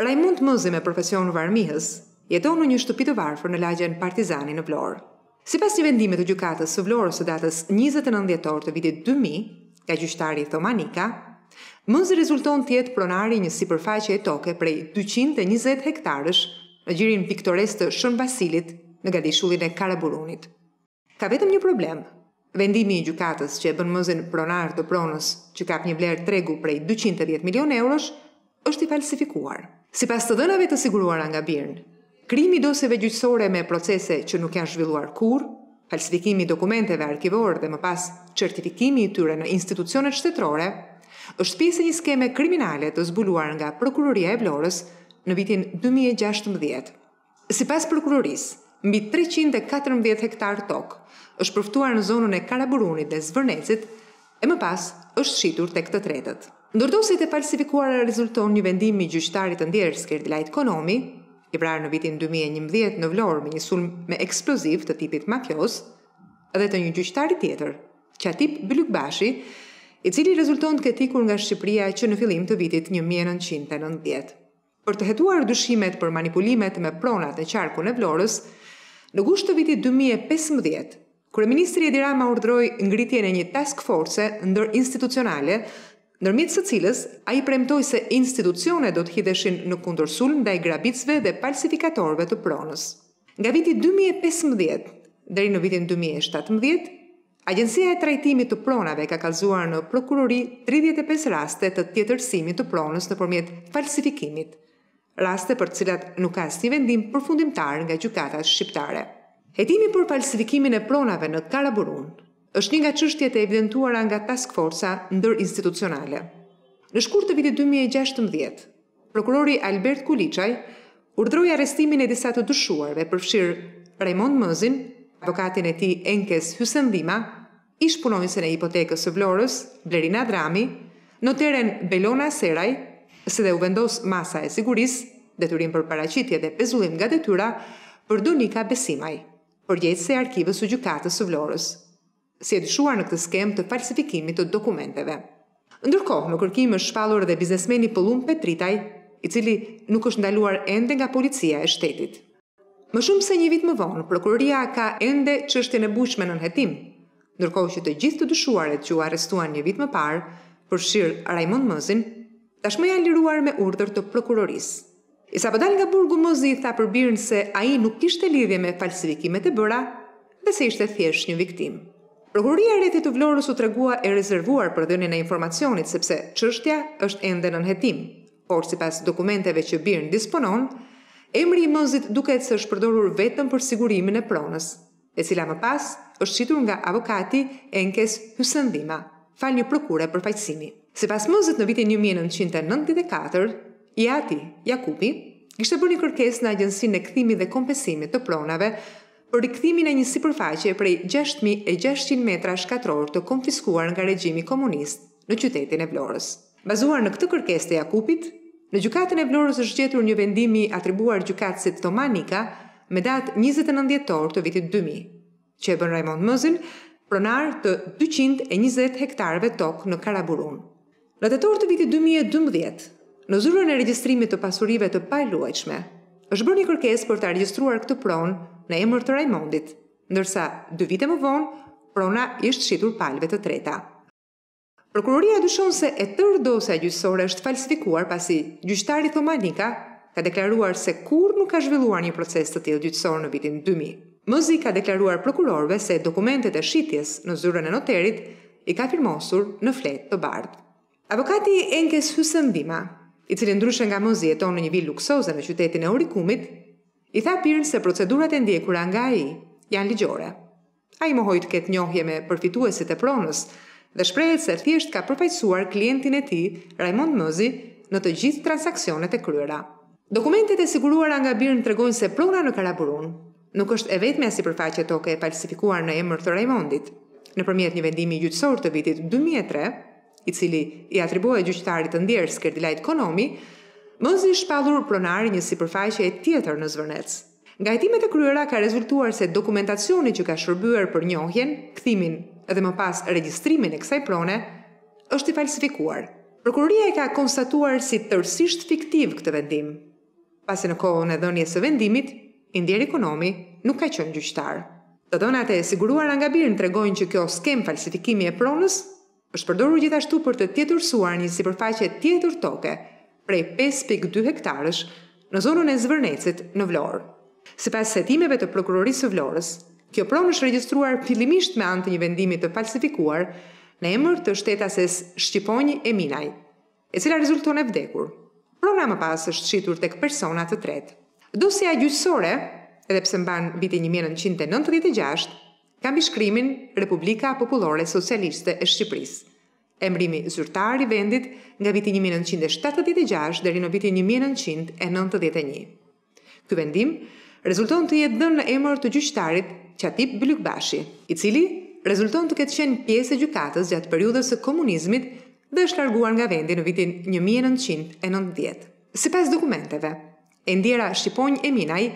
Raimund Mëzi me profesion varmihës jeton në një shtëpi të varfër në lagjen Partizani në Vlorë. Si pas një vendimit të gjukatës së Vlorës së datës 29 djetor të vitit 2000, ka gjyqtari Thomanika, Mëzi rezulton tjetë pronari një si përfaqe e toke prej 220 hektarësh në gjirin piktores të Shën Vasilit në gadishullin e Karaburunit. Ka vetëm një problem, vendimi i gjukatës që e bën Muzin pronar të pronës që kap një vlerë tregu prej 210 milion eurosh, është i falsifikuar. Si pas të dënave të siguruara nga birnë, krimi dosjeve gjyqësore me procese që nuk janë zhvilluar kur, falsifikimi dokumenteve arkivorë dhe më pas certifikimi i tyre në institucionet shtetërore, është pjesë e një skeme kriminale të zbuluar nga Prokuroria e Vlorës në vitin 2016. Si pas Prokuroris, mbi 314 hektar tokë është përftuar në zonën e Karaburunit dhe Zvërnecit, e më pas është shqitur të këtë tretët. Ndërdosit e falsifikuara rezulton një vendim i gjyqtarit të ndjerë Skerdilajt Konomi, i vrarë në vitin 2011 në vlorë me një sulm me eksploziv të tipit mafios, dhe të një gjyqtarit tjetër, që atip Blukbashi, i cili rezulton të ketikur nga Shqipëria që në filim të vitit 1990. Për të hetuar dushimet për manipulimet me pronat në qarku në vlorës, në gusht të vitit 2015, Kërë Ministri Edirama urdroj ngritjen e një task force ndër institucionale nërmit së cilës a i premtoj se institucione do të hideshin në kundërsul ndaj grabitësve dhe falsifikatorve të pronës. Nga viti 2015 dhe në vitin 2017, Agencia e trajtimit të pronave ka kalzuar në prokurori 35 raste të tjetërsimit të pronës në përmjet falsifikimit, raste për cilat nuk ka si vendim përfundimtar nga gjukatat shqiptare. Hetimi për falsifikimin e pronave në Karaburun, është një nga çështjet e evidentuara nga task force-a ndër institucionale. Në shkurt të vitit 2016, prokurori Albert Kuliçaj urdhroi arrestimin e disa të dëshuarve përfshir Raymond Mëzin, avokatin e tij Enkes Hysen Dima, ish punonjësin e hipotekës së Vlorës, Blerina Drami, noteren Belona Seraj, se dhe u vendos masa e siguris, detyrim për paracitje dhe pezullim nga detyra, për Donika Besimaj, për jetës e arkivës u gjukatës së Vlorës si e dyshuar në këtë skem të falsifikimit të dokumenteve. Ndërkohë, në kërkim është shpalur dhe biznesmeni Pëllum Petritaj, i cili nuk është ndaluar ende nga policia e shtetit. Më shumë se një vit më vonë, prokuroria ka ende çështjen e bushme në hetim. Ndërkohë që të gjithë të dyshuarët që u arrestuan një vit më parë, përfshir Raymond Mozin, tashmë janë liruar me urdhër të prokurorisë. I sa dal nga burgu Mozi tha për birën se ai nuk kishte lidhje me falsifikimet e bëra dhe se ishte thjesht një viktimë. Prokuroria e rrethit të Vlorës u tregua e rezervuar për dhënien e informacionit sepse çështja është ende në hetim, por sipas dokumenteve që Birn disponon, emri i mëzit duket se është përdorur vetëm për sigurimin e pronës, e cila më pas është shitur nga avokati Enkes Hysendhima, falë një prokure për fajtësimi. Si pas mëzit në vitin 1994, i ati, Jakubi, ishte bërë një kërkes në agjensin e këthimi dhe kompesimit të pronave rikëthimin e një sipërfaqe prej 6.600 metra shkatror të konfiskuar nga regjimi komunist në qytetin e Vlorës. Bazuar në këtë kërkes të Jakupit, në gjukatën e Vlorës është gjetur një vendimi atribuar gjukatësit Tomanika me datë 29 tor të vitit 2000, që e bën Raimond Mëzin pronar të 220 hektarve tokë në Karaburun. Në të torë të vitit 2012, në zyrën e registrimit të pasurive të pajluajshme, është bërë një kërkes për të registruar këtë pronë në emër të Raimondit, ndërsa dy vite më vonë prona ishtë shitur palve të treta. Prokuroria dyshon se e tërë dosja gjyqësore është falsifikuar pasi gjyqtari Thomanika ka deklaruar se kur nuk ka zhvilluar një proces të tillë gjyqësor në vitin 2000. Mëzi ka deklaruar prokurorve se dokumentet e shitjes në zyrën e noterit i ka firmosur në fletë të bardhë. Avokati Enkes Hysëmbima, i cili ndryshe nga Mëzi jeton në një vilë luksoze në qytetin e Urikumit, I tha pyrën se procedurat e ndjekura nga i janë ligjore. A i mohojtë këtë njohje me përfituesit e pronës dhe shprejt se thjesht ka përfajsuar klientin e ti, Raimond Mëzi, në të gjithë transakcionet e kryera. Dokumentet e siguruar nga birën të regojnë se prona në Karaburun nuk është e vetë me si përfaqe toke e falsifikuar në emër të Raimondit. Në përmjet një vendimi gjyqësor të vitit 2003, i cili i atribuaj gjyqëtarit të ndjerë së konomi, Mëzi i padhur pronari një si e tjetër në zvërnec. Nga hetimet e kryera ka rezultuar se dokumentacioni që ka shërbyer për njohjen, këthimin edhe më pas registrimin e kësaj prone, është i falsifikuar. Prokuroria e ka konstatuar si tërsisht fiktiv këtë vendim. Pasi në kohën e dhënjes së vendimit, Indiri Ekonomi nuk ka qenë gjyqtar. Të dhënat e siguruar nga Birn tregojnë që kjo skem falsifikimi e pronës është përdorur gjithashtu për të tjetursuar një sipërfaqe tjetër toke, prej 5.2 hektarësh në zonën e Zvërnecit në Vlorë. Si pas setimeve të prokurorisë së Vlorës, kjo pronë është registruar fillimisht me antë një vendimit të falsifikuar në emër të shtetases Shqiponi e Minaj, e cila rezulton e vdekur. Prona më pas është shqitur tek persona të tretë. Dosja gjyqësore, edhe pse mban vitin 1996, kam i shkrimin Republika Popullore Socialiste e Shqipërisë emrimi zyrtar i vendit nga viti 1976 deri në viti 1991. Ky vendim rezulton të jetë dhënë në emër të gjyqtarit Qatip Blykbashi, i cili rezulton të ketë qenë pjesë e gjykatës gjatë periudhës së komunizmit dhe është larguar nga vendi në vitin 1990. Si pas dokumenteve, ndjera Shqiponj Eminaj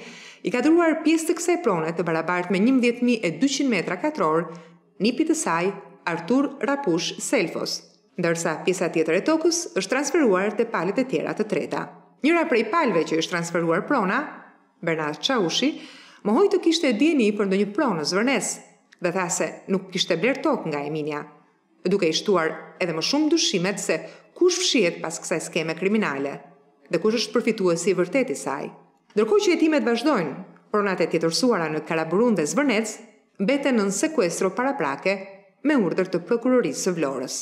i ka dhuruar pjesë të kësaj prone të barabart me 11.200 metra katror, nipit të saj Artur Rapush Selfos, ndërsa pjesa tjetër e tokës është transferuar te palët e tjera të treta. Njëra prej palëve që është transferuar prona, Bernard Çaushi, mohoi të kishte dieni për ndonjë pronë zvërnes, dhe tha se nuk kishte bler tok nga Eminia, duke i shtuar edhe më shumë dyshimet se kush fshihet pas kësaj skeme kriminale dhe kush është përfituesi i vërtet i saj. Ndërkohë që hetimet vazhdojnë, pronat e tjetërsuara në Karaburun dhe Zvernec mbeten në sekuestro paraprake me urdër të prokurorisë së Vlorës.